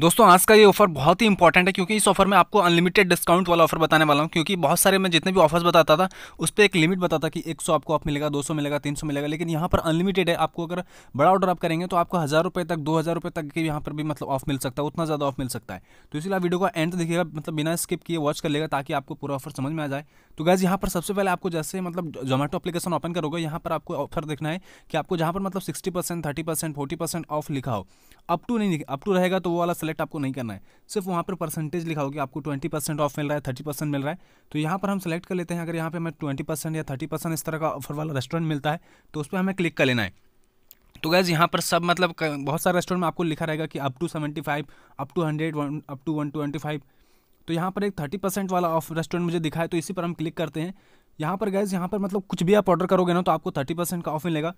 दोस्तों आज का ये ऑफर बहुत ही इंपॉर्टेंट है क्योंकि इस ऑफर में आपको अनलिमिटेड डिस्काउंट वाला ऑफर बताने वाला हूँ क्योंकि बहुत सारे मैं जितने भी ऑफर्स बताता था उस पर एक लिमिट बताता कि 100 आपको आप मिलेगा 200 मिलेगा 300 मिलेगा लेकिन यहाँ पर अनलिमिटेड है आपको अगर बड़ा ऑर्डर आप करेंगे तो आपको हज़ार रुपये तक दो हज़ार रुपये तक के यहाँ पर भी मतलब ऑफ मिल सकता है उतना ज़्यादा ऑफ मिल सकता है तो इसलिए आप वीडियो का एंड देखिएगा मतलब बिना स्किप किए वॉच कर लेगा ताकि आपको पूरा ऑफर समझ में आ जाए तो गैस यहाँ पर सबसे पहले आपको जैसे मतलब जोमेटो अपलीकेशन ओपन करोगे यहाँ पर आपको ऑफर देखना है कि आपको जहाँ पर मतलब sixty percent thirty percent forty percent off लिखा हो अप टू नहीं अप टू रहेगा तो वो वाला सेलेक्ट आपको नहीं करना है सिर्फ वहाँ पर परसेंटेज लिखा होगा आपको ट्वेंटी परसेंट ऑफ मिल रहा है थर्टी परसेंट मिल रहा है तो यहाँ पर हम सेलेक्ट कर लेते हैं अगर यहाँ पर हमें ट्वेंटी परसेंट या थर्टी परसेंट इस तरह का ऑफर वाला रेस्टोरेंट मिलता है तो उस पर हमें क्लिक कर लेना है तो गैज़ यहाँ पर सब मतलब बहुत सारे रेस्टोरेंट में आपको लिखा रहेगा कि up to seventy five up to hundred up to one twenty five तो यहाँ पर एक थर्टी परसेंट वाला ऑफ रेस्टोरेंट मुझे दिखा है तो इसी पर हम क्लिक करते हैं यहाँ पर गैज़ यहाँ पर मतलब कुछ भी आप ऑर्डर करोगे ना तो आपको थर्टी परसेंट का ऑफ मिलेगा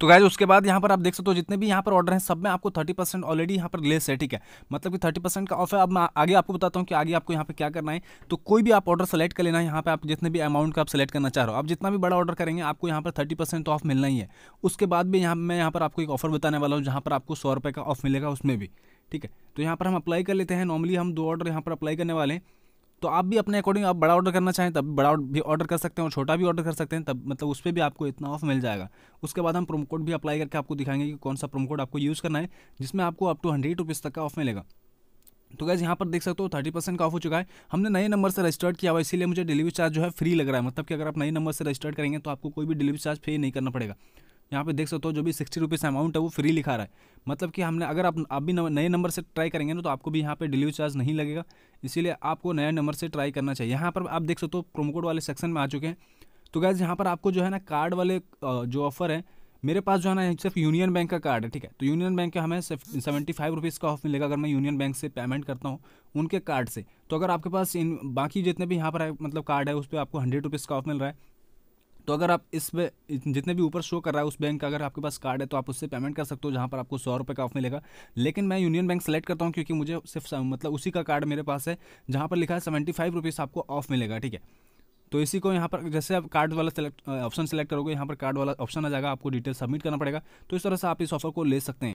तो गाइज उसके बाद यहाँ पर आप देख सकते हो जितने भी यहाँ पर ऑर्डर हैं सब में आपको थर्टी परसेंट ऑलरेडी यहाँ पर लेस है ठीक है मतलब कि थर्टी परसेंट का ऑफ है अब मैं आगे आपको बताता हूँ कि आगे आपको यहाँ पर क्या करना है तो कोई भी आप ऑर्डर सेलेक्ट कर लेना है यहाँ पर आप जितने भी अमाउंट का आप सेलेक्ट करना चाह रहे हो आप जितना भी बड़ा ऑर्डर करेंगे आपको यहाँ पर थर्टी परसेंट ऑफ मिलना ही है उसके बाद भी यहाँ मैं यहाँ पर आपको एक ऑफर बताने वाला हूँ जहाँ पर आपको सौ रुपये का ऑफ मिलेगा उसमें भी ठीक है तो यहाँ पर हम अप्लाई कर लेते हैं नॉर्मली हम दो ऑर्डर यहाँ पर अप्लाई करने वाले हैं तो आप भी अपने अकॉर्डिंग आप बड़ा ऑर्डर करना चाहें तब बड़ा भी ऑर्डर कर सकते हैं और छोटा भी ऑर्डर कर सकते हैं तब मतलब उस पर भी आपको इतना ऑफ मिल जाएगा उसके बाद हम प्रोमो कोड भी अप्लाई करके आपको दिखाएंगे कि कौन सा प्रोमो कोड आपको यूज़ करना है जिसमें आपको अप टू हंड्रेड रुपीज़ तक का ऑफ मिलेगा तो गैस यहाँ पर देख सकते हो थर्टी परसेंट का ऑफ हो चुका है हमने नए नंबर से रजिस्टर्ड किया हुआ इसीलिए मुझे डिलीवरी चार्ज जो है फ्री लग रहा है मतलब कि अगर आप नए नंबर से रजिस्टर्ड करेंगे तो आपको कोई भी डिलीवरी चार्ज पे नहीं करना पड़ेगा यहाँ पे देख सकते हो जो भी सिक्सटी रुपीज़ अमाउंट है वो फ्री लिखा रहा है मतलब कि हमने अगर आप आप भी नए नंबर से ट्राई करेंगे ना तो आपको भी यहाँ पे डिलीवरी चार्ज नहीं लगेगा इसीलिए आपको नया नंबर से ट्राई करना चाहिए यहाँ पर आप देख सकते हो प्रोमो कोड वाले सेक्शन में आ चुके हैं तो गैस यहाँ पर आपको जो है ना कार्ड वाले जो ऑफर है मेरे पास जो है ना सिर्फ यूनियन बैंक का कार्ड है ठीक है तो यूनियन बैंक का हमें सेवेंटी फाइव रुपीज़ का ऑफ मिलेगा अगर मैं यूनियन बैंक से पेमेंट करता हूँ उनके कार्ड से तो अगर आपके पास इन बाकी जितने भी यहाँ पर मतलब कार्ड है उस पर आपको हंड्रेड रुपीज़ का ऑफ मिल रहा है तो अगर आप इस जितने भी ऊपर शो कर रहा है उस बैंक का अगर आपके पास कार्ड है तो आप उससे पेमेंट कर सकते हो जहाँ पर आपको सौ रुपये का ऑफ मिलेगा लेकिन मैं यूनियन बैंक सेलेक्ट करता हूँ क्योंकि मुझे सिर्फ मतलब उसी का कार्ड मेरे पास है जहाँ पर लिखा है सेवेंटी फाइव रुपीज़ आपको ऑफ मिलेगा ठीक है तो इसी को यहाँ पर जैसे आप कार्ड वाला सेलेक्ट ऑप्शन सेलेक्ट करोगे यहाँ पर कार्ड वाला ऑप्शन आ जाएगा आपको डिटेल सबमिट करना पड़ेगा तो इस तरह से आप इस ऑफर को ले सकते हैं